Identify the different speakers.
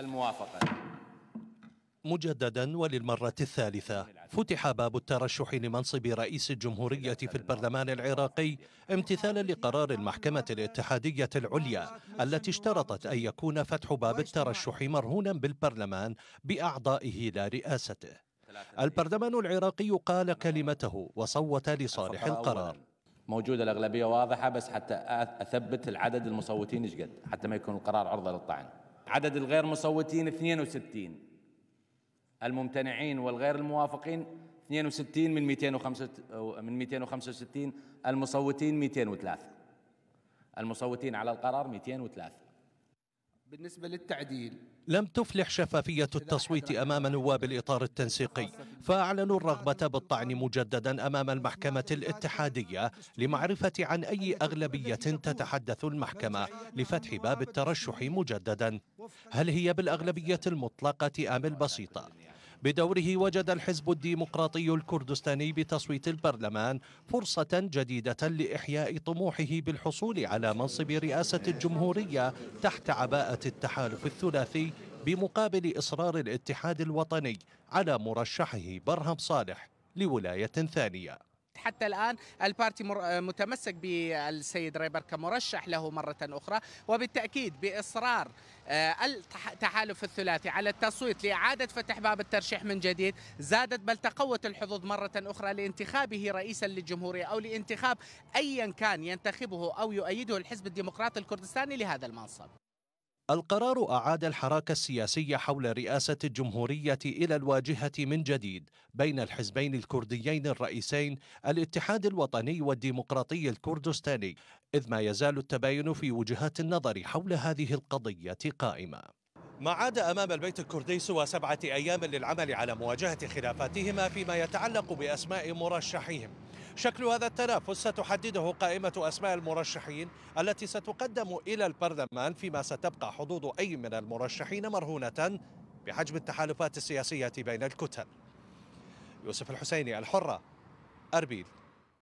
Speaker 1: الموافقة
Speaker 2: مجددا وللمرة الثالثة فتح باب الترشح لمنصب رئيس الجمهورية في البرلمان العراقي امتثالا لقرار المحكمة الاتحادية العليا التي اشترطت أن يكون فتح باب الترشح مرهونا بالبرلمان بأعضائه لا رئاسته البرلمان العراقي قال كلمته وصوت لصالح القرار موجودة الأغلبية
Speaker 1: واضحة بس حتى أثبت العدد المصوتين إيش قد حتى ما يكون القرار عرضة للطعن عدد الغير مصوتين 62 الممتنعين والغير الموافقين 62 من 265 من 265 المصوتين 203 المصوتين على القرار 203
Speaker 3: بالنسبة للتعديل
Speaker 2: لم تفلح شفافية التصويت أمام نواب الإطار التنسيقي فأعلنوا الرغبة بالطعن مجددا أمام المحكمة الاتحادية لمعرفة عن أي أغلبية تتحدث المحكمة لفتح باب الترشح مجددا هل هي بالأغلبية المطلقة أم البسيطة؟ بدوره وجد الحزب الديمقراطي الكردستاني بتصويت البرلمان فرصة جديدة لإحياء طموحه بالحصول على منصب رئاسة الجمهورية تحت عباءة التحالف الثلاثي بمقابل إصرار الاتحاد الوطني على مرشحه برهم صالح لولاية ثانية
Speaker 3: حتى الآن البارتي متمسك بالسيد ريبر كمرشح له مرة أخرى وبالتأكيد بإصرار آه، التحالف الثلاثي على التصويت لإعادة فتح باب الترشيح من جديد زادت بل تقوت الحظوظ مرة أخرى لانتخابه رئيسا للجمهورية أو لانتخاب أيا كان ينتخبه أو يؤيده الحزب الديمقراطي الكردستاني لهذا المنصب
Speaker 2: القرار أعاد الحراك السياسي حول رئاسة الجمهورية إلى الواجهة من جديد بين الحزبين الكرديين الرئيسين الاتحاد الوطني والديمقراطي الكردستاني إذ ما يزال التباين في وجهات النظر حول هذه القضية قائمة ما عاد أمام البيت الكردي سوى سبعة أيام للعمل على مواجهة خلافاتهما فيما يتعلق بأسماء مرشحيهم شكل هذا التنافس ستحدده قائمة أسماء المرشحين التي ستقدم إلى البرلمان فيما ستبقى حظوظ أي من المرشحين مرهونة بحجم التحالفات السياسية بين الكتل يوسف الحسيني الحرة أربيل